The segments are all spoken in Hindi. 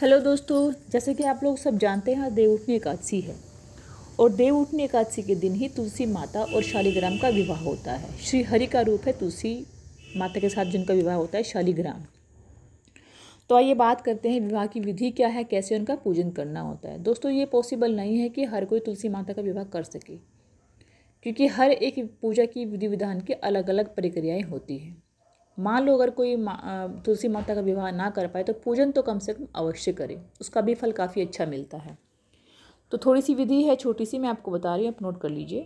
हेलो दोस्तों जैसे कि आप लोग सब जानते हैं उठनी एकादशी है और उठनी एकादशी के दिन ही तुलसी माता और शालीग्राम का विवाह होता है श्री हरि का रूप है तुलसी माता के साथ जिनका विवाह होता है शालीग्राम तो आइए बात करते हैं विवाह की विधि क्या है कैसे उनका पूजन करना होता है दोस्तों ये पॉसिबल नहीं है कि हर कोई तुलसी माता का विवाह कर सके क्योंकि हर एक पूजा की विधि विधान की अलग अलग प्रक्रियाएँ होती हैं मान लो अगर कोई मा, तुलसी माता का विवाह ना कर पाए तो पूजन तो कम से कम अवश्य करें उसका भी फल काफ़ी अच्छा मिलता है तो थोड़ी सी विधि है छोटी सी मैं आपको बता रही हूँ आप नोट कर लीजिए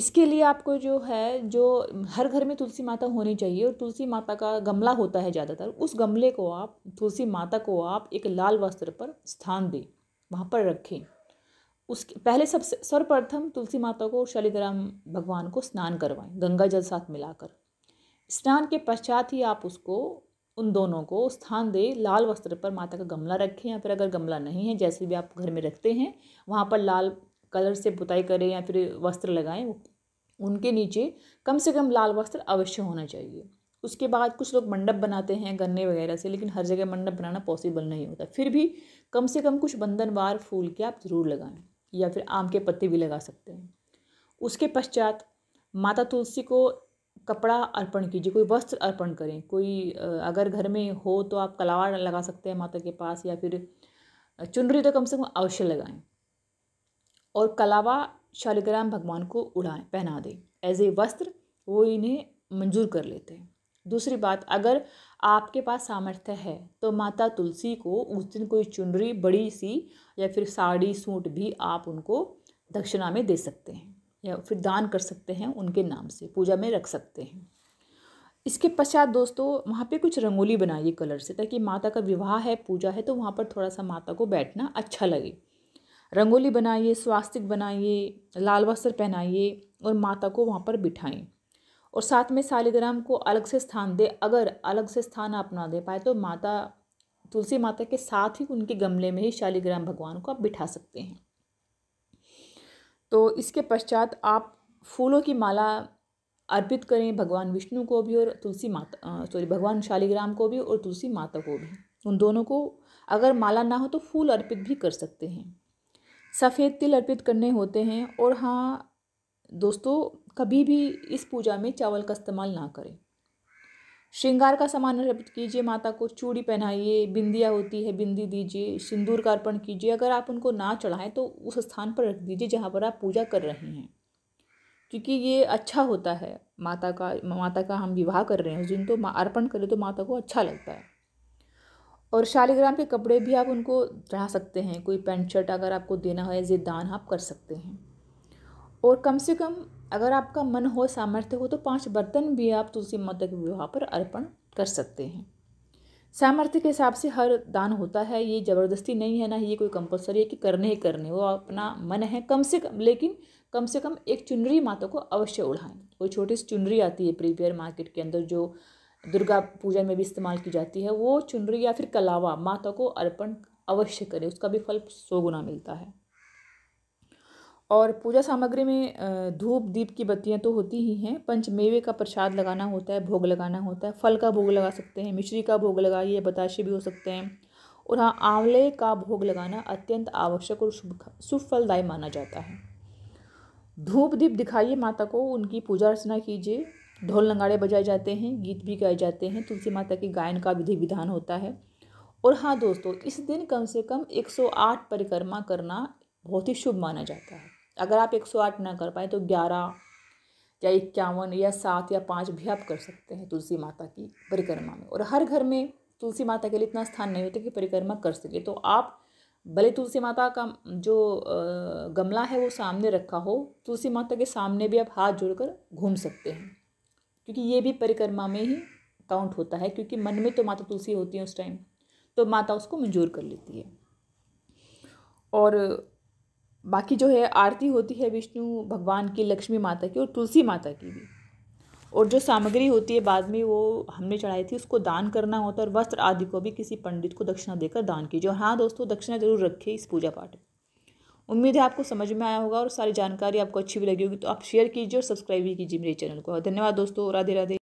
इसके लिए आपको जो है जो हर घर में तुलसी माता होनी चाहिए और तुलसी माता का गमला होता है ज़्यादातर उस गमले को आप तुलसी माता को आप एक लाल वस्त्र पर स्थान दें वहाँ पर रखें उसके पहले सबसे सर्वप्रथम तुलसी माता को शलिग्राम भगवान को स्नान करवाएं गंगा जल साथ मिलाकर स्नान के पश्चात ही आप उसको उन दोनों को स्थान दे लाल वस्त्र पर माता का गमला रखें या फिर अगर गमला नहीं है जैसे भी आप घर में रखते हैं वहाँ पर लाल कलर से पुताई करें या फिर वस्त्र लगाएं उनके नीचे कम से कम लाल वस्त्र अवश्य होना चाहिए उसके बाद कुछ लोग मंडप बनाते हैं गन्ने वगैरह से लेकिन हर जगह मंडप बनाना पॉसिबल नहीं होता फिर भी कम से कम कुछ बंधनवार फूल के आप ज़रूर लगाएं या फिर आम के पत्ते भी लगा सकते हैं उसके पश्चात माता तुलसी को कपड़ा अर्पण कीजिए कोई वस्त्र अर्पण करें कोई अगर घर में हो तो आप कलावा लगा सकते हैं माता के पास या फिर चुनरी तो कम से कम अवश्य लगाएं और कलावा शालिग्राम भगवान को उड़ाएं पहना दें एज ए वस्त्र वो इन्हें मंजूर कर लेते हैं दूसरी बात अगर आपके पास सामर्थ्य है तो माता तुलसी को उस दिन कोई चुनरी बड़ी सी या फिर साड़ी सूट भी आप उनको दक्षिणा में दे सकते हैं या फिर दान कर सकते हैं उनके नाम से पूजा में रख सकते हैं इसके पश्चात दोस्तों वहाँ पे कुछ रंगोली बनाइए कलर से ताकि माता का विवाह है पूजा है तो वहाँ पर थोड़ा सा माता को बैठना अच्छा लगे रंगोली बनाइए स्वास्तिक बनाइए लाल वस्त्र पहनाइए और माता को वहाँ पर बिठाएं और साथ में सालिग्राम को अलग से स्थान दे अगर अलग से स्थान आप ना दे पाए तो माता तुलसी माता के साथ ही उनके गमले में ही शालिग्राम भगवान को आप बिठा सकते हैं तो इसके पश्चात आप फूलों की माला अर्पित करें भगवान विष्णु को भी और तुलसी माता सॉरी भगवान शालिग्राम को भी और तुलसी माता को भी उन दोनों को अगर माला ना हो तो फूल अर्पित भी कर सकते हैं सफ़ेद तिल अर्पित करने होते हैं और हाँ दोस्तों कभी भी इस पूजा में चावल का इस्तेमाल ना करें श्रृंगार का सामान अर्पित कीजिए माता को चूड़ी पहनाइए बिंदिया होती है बिंदी दीजिए सिंदूर का अर्पण कीजिए अगर आप उनको ना चढ़ाएं तो उस स्थान पर रख दीजिए जहाँ पर आप पूजा कर रहे हैं क्योंकि ये अच्छा होता है माता का माता का हम विवाह कर रहे हैं उस दिन तो अर्पण करें तो माता को अच्छा लगता है और शालिग्राम के कपड़े भी आप उनको चढ़ा सकते हैं कोई पैंट शर्ट अगर आपको देना है दान आप कर सकते हैं और कम से कम अगर आपका मन हो सामर्थ्य हो तो पांच बर्तन भी आप तुलसी माता के विवाह पर अर्पण कर सकते हैं सामर्थ्य के हिसाब से हर दान होता है ये ज़बरदस्ती नहीं है ना ये कोई कंपलसरी है कि करने ही करने वो अपना मन है कम से कम लेकिन कम से कम एक चुनरी माता को अवश्य उड़ाएं वो छोटी सी चुनरी आती है प्रीपेयर मार्केट के अंदर जो दुर्गा पूजा में भी इस्तेमाल की जाती है वो चुनरी या फिर कलावा माता को अर्पण अवश्य करें उसका भी फल सौ गुना मिलता है और पूजा सामग्री में धूप दीप की बत्तियाँ तो होती ही हैं पंचमेवे का प्रसाद लगाना होता है भोग लगाना होता है फल का भोग लगा सकते हैं मिश्री का भोग लगाइए बताशे भी हो सकते हैं और हाँ आंवले का भोग लगाना अत्यंत आवश्यक और शुभ शुभ फलदायी माना जाता है धूप दीप दिखाइए माता को उनकी पूजा अर्चना कीजिए ढोल नंगाड़े बजाए जाते हैं गीत भी गाए जाते हैं तुलसी माता के गायन का विधि विधान होता है और हाँ दोस्तों इस दिन कम से कम 108 परिक्रमा करना बहुत ही शुभ माना जाता है अगर आप एक सौ आठ ना कर पाए तो ग्यारह या इक्यावन या सात या पाँच भी आप कर सकते हैं तुलसी माता की परिक्रमा में और हर घर में तुलसी माता के लिए इतना स्थान नहीं होता कि परिक्रमा कर सके तो आप भले तुलसी माता का जो गमला है वो सामने रखा हो तुलसी माता के सामने भी आप हाथ जोड़कर घूम सकते हैं क्योंकि ये भी परिक्रमा में ही काउंट होता है क्योंकि मन में तो माता तुलसी होती है उस टाइम तो माता उसको मंजूर कर लेती है और बाकी जो है आरती होती है विष्णु भगवान की लक्ष्मी माता की और तुलसी माता की भी और जो सामग्री होती है बाद में वो हमने चढ़ाई थी उसको दान करना होता है और वस्त्र आदि को भी किसी पंडित को दक्षिणा देकर दान कीजिए और हाँ दोस्तों दक्षिणा जरूर रखें इस पूजा पाठ उम्मीद है आपको समझ में आया होगा और सारी जानकारी आपको अच्छी भी लगी होगी तो आप शेयर कीजिए और सब्सक्राइब भी कीजिए मेरे चैनल को धन्यवाद दोस्तों राधे राधे